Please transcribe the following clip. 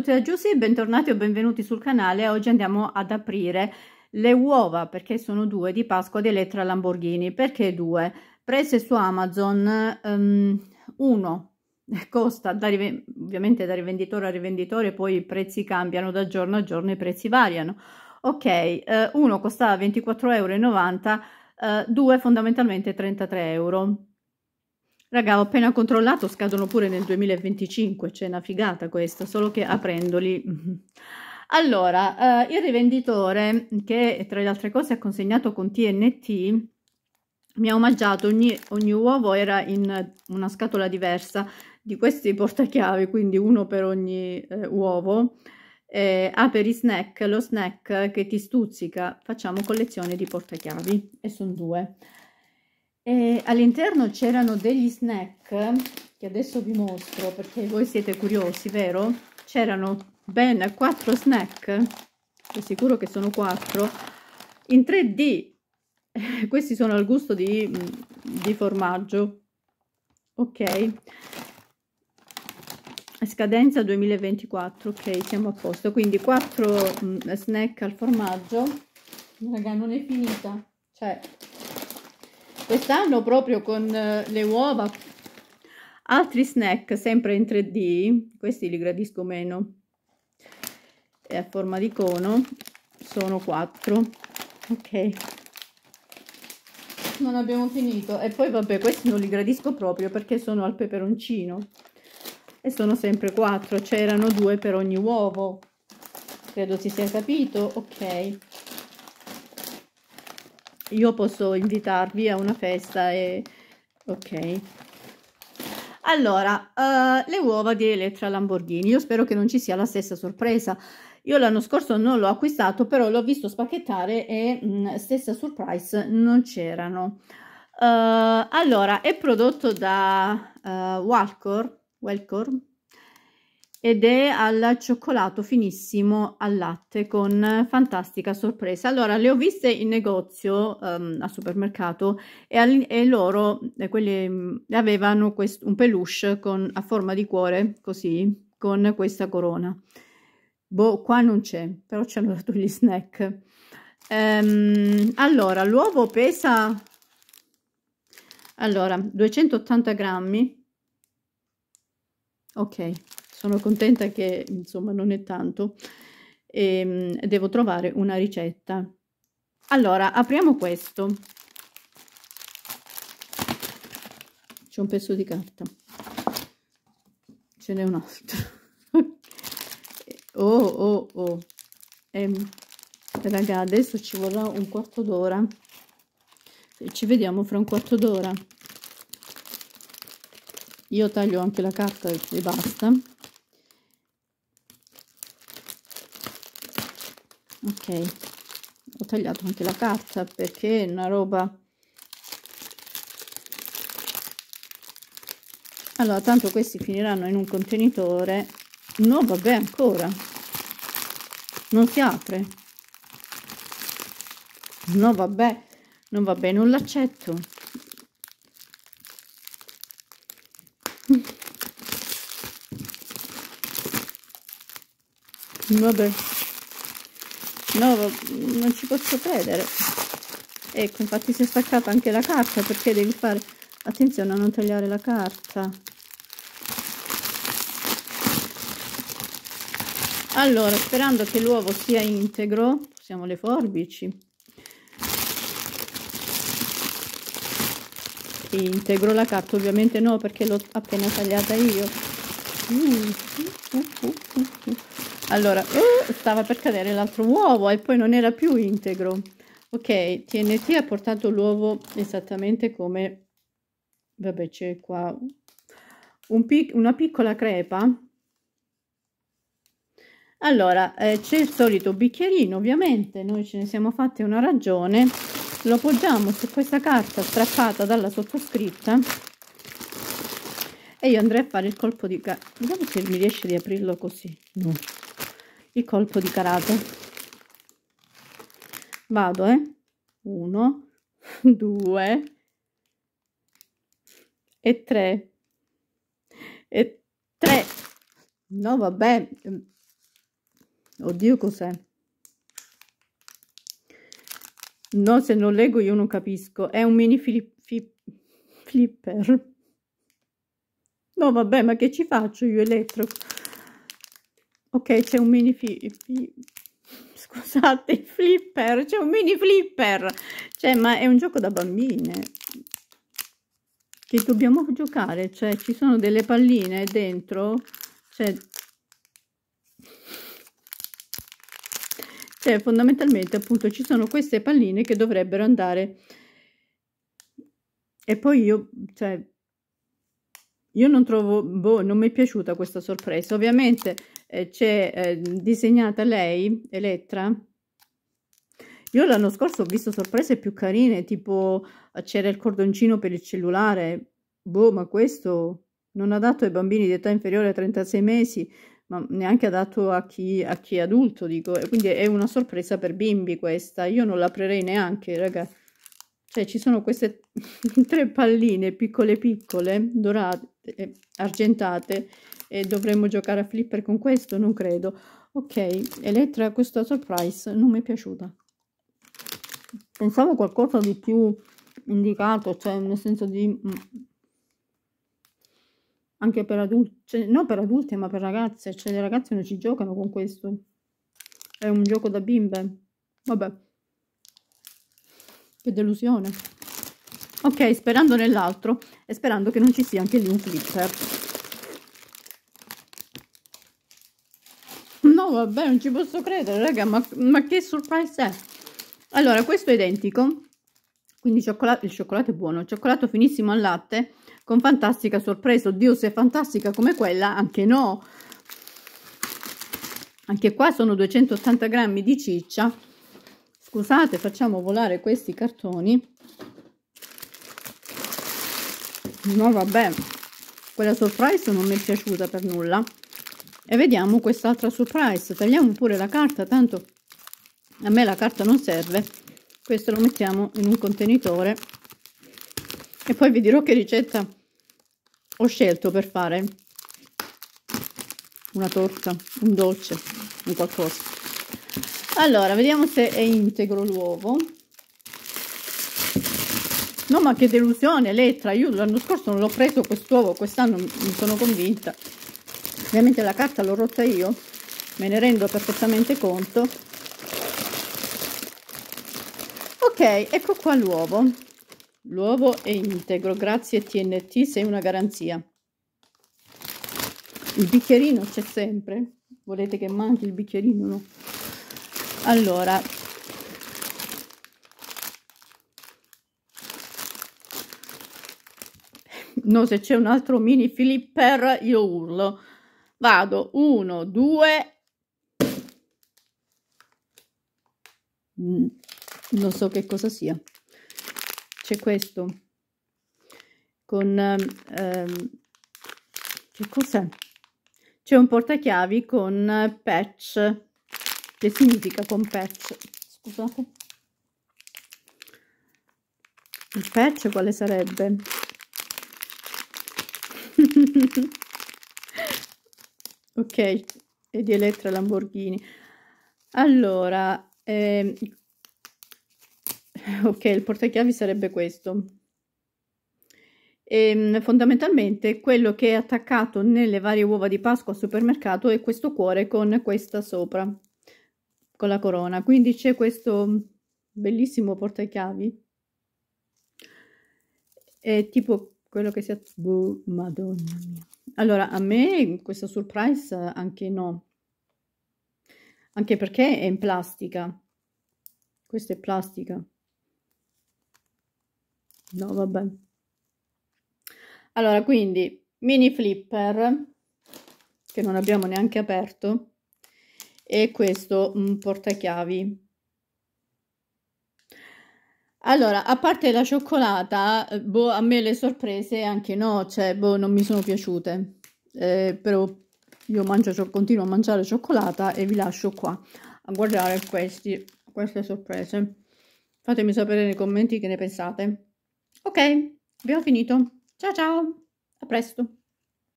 tutti da Giussi, bentornati o benvenuti sul canale. Oggi andiamo ad aprire le uova, perché sono due, di Pasqua di Elettra Lamborghini. Perché due? Prese su Amazon, um, uno costa, da ovviamente da rivenditore a rivenditore, poi i prezzi cambiano da giorno a giorno, i prezzi variano. Ok, eh, uno costava 24,90 euro, eh, due fondamentalmente 33 euro Raga, ho appena controllato, scadono pure nel 2025, c'è una figata questa, solo che aprendoli... Allora, eh, il rivenditore che tra le altre cose ha consegnato con TNT mi ha omaggiato, ogni, ogni uovo era in una scatola diversa di questi portachiavi, quindi uno per ogni eh, uovo, eh, i snack, lo snack che ti stuzzica, facciamo collezione di portachiavi e sono due. E all'interno c'erano degli snack che adesso vi mostro perché voi siete curiosi, vero? C'erano ben quattro snack, sono sicuro che sono quattro, in 3D. Questi sono al gusto di, di formaggio, ok? Scadenza 2024, ok, siamo a posto. Quindi quattro mm, snack al formaggio. Raga, non è finita. Cioè, quest'anno proprio con eh, le uova altri snack sempre in 3d questi li gradisco meno e a forma di cono sono 4 ok non abbiamo finito e poi vabbè questi non li gradisco proprio perché sono al peperoncino e sono sempre 4 c'erano due per ogni uovo credo si sia capito ok io posso invitarvi a una festa e ok allora uh, le uova di Elettra Lamborghini io spero che non ci sia la stessa sorpresa io l'anno scorso non l'ho acquistato però l'ho visto spacchettare e mh, mm, stessa surprise non c'erano uh, allora è prodotto da uh, Walcor Welcor ed è al cioccolato finissimo al latte con fantastica sorpresa. Allora, le ho viste in negozio um, al supermercato e, al, e loro eh, quelli, mm, avevano quest, un peluche con, a forma di cuore, così, con questa corona. Boh, qua non c'è, però ci hanno dato gli snack. Um, allora, l'uovo pesa... Allora, 280 grammi. Ok sono contenta che insomma non è tanto e ehm, devo trovare una ricetta allora apriamo questo c'è un pezzo di carta ce n'è un altro oh oh oh ehm, raga adesso ci vorrà un quarto d'ora ci vediamo fra un quarto d'ora io taglio anche la carta e basta ok ho tagliato anche la carta perché è una roba allora tanto questi finiranno in un contenitore no vabbè ancora non si apre no vabbè non va bene non l'accetto vabbè no non ci posso credere ecco infatti si è staccata anche la carta perché devi fare attenzione a non tagliare la carta allora sperando che l'uovo sia integro siamo le forbici integro la carta ovviamente no perché l'ho appena tagliata io mm allora uh, stava per cadere l'altro uovo e poi non era più integro ok TNT ha portato l'uovo esattamente come vabbè c'è qua un pic una piccola crepa allora eh, c'è il solito bicchierino ovviamente noi ce ne siamo fatti una ragione lo poggiamo su questa carta strappata dalla sottoscritta e io andrei a fare il colpo di vediamo se mi riesce di aprirlo così no il colpo di karate vado eh 1 2 e 3 e 3 no vabbè oddio cos'è no se non leggo io non capisco è un mini flip, flip, flipper no vabbè ma che ci faccio io elettro ok c'è un mini scusate flipper c'è un mini flipper cioè ma è un gioco da bambine che dobbiamo giocare cioè ci sono delle palline dentro cioè cioè fondamentalmente appunto ci sono queste palline che dovrebbero andare e poi io cioè io non trovo boh non mi è piaciuta questa sorpresa ovviamente eh, c'è eh, disegnata lei, Elettra. Io l'anno scorso ho visto sorprese più carine, tipo eh, c'era il cordoncino per il cellulare. Boh, ma questo non adatto ai bambini di età inferiore a 36 mesi, ma neanche adatto a chi, a chi è adulto, dico. E quindi è una sorpresa per bimbi questa. Io non l'aprirei neanche, ragazzi. Cioè, ci sono queste tre palline piccole piccole, dorate, eh, argentate, e dovremmo giocare a flipper con questo non credo ok Elettra questa surprise non mi è piaciuta pensavo qualcosa di più indicato cioè nel senso di mm, anche per adulti cioè, non per adulti ma per ragazze cioè le ragazze non ci giocano con questo è un gioco da bimbe vabbè che delusione ok sperando nell'altro e sperando che non ci sia anche lì un flipper vabbè, non ci posso credere, raga, ma, ma che surprise è? Allora, questo è identico, quindi cioccolato, il cioccolato è buono, cioccolato finissimo al latte, con fantastica sorpresa, oddio se è fantastica come quella, anche no, anche qua sono 280 grammi di ciccia, scusate facciamo volare questi cartoni, no vabbè, quella surprise non mi è piaciuta per nulla, e vediamo quest'altra surprise tagliamo pure la carta tanto a me la carta non serve questo lo mettiamo in un contenitore e poi vi dirò che ricetta ho scelto per fare una torta un dolce un qualcosa allora vediamo se è integro l'uovo no ma che delusione Elettra io l'anno scorso non l'ho preso quest'uovo quest'anno mi sono convinta ovviamente la carta l'ho rotta io me ne rendo perfettamente conto ok ecco qua l'uovo l'uovo è integro grazie TNT sei una garanzia il bicchierino c'è sempre volete che manchi il bicchierino no allora no se c'è un altro mini Filipper io urlo vado 1 2 mm, non so che cosa sia c'è questo con ehm, ehm, che cos'è c'è un portachiavi con patch che significa con patch scusate il patch quale sarebbe Ok, e di Elettra Lamborghini. Allora, ehm, ok, il portachiavi sarebbe questo. E, ehm, fondamentalmente quello che è attaccato nelle varie uova di Pasqua al supermercato è questo cuore con questa sopra, con la corona. Quindi c'è questo bellissimo portachiavi. È tipo quello che si... Boh, madonna mia. Allora, a me questa surprise anche no, anche perché è in plastica. Questa è plastica. No, vabbè. Allora, quindi, mini flipper, che non abbiamo neanche aperto, e questo un mm, portachiavi allora, a parte la cioccolata, eh, boh, a me le sorprese anche no, cioè, boh, non mi sono piaciute. Eh, però io mangio, continuo a mangiare cioccolata e vi lascio qua a guardare questi, queste sorprese. Fatemi sapere nei commenti che ne pensate. Ok, abbiamo finito. Ciao ciao, a presto.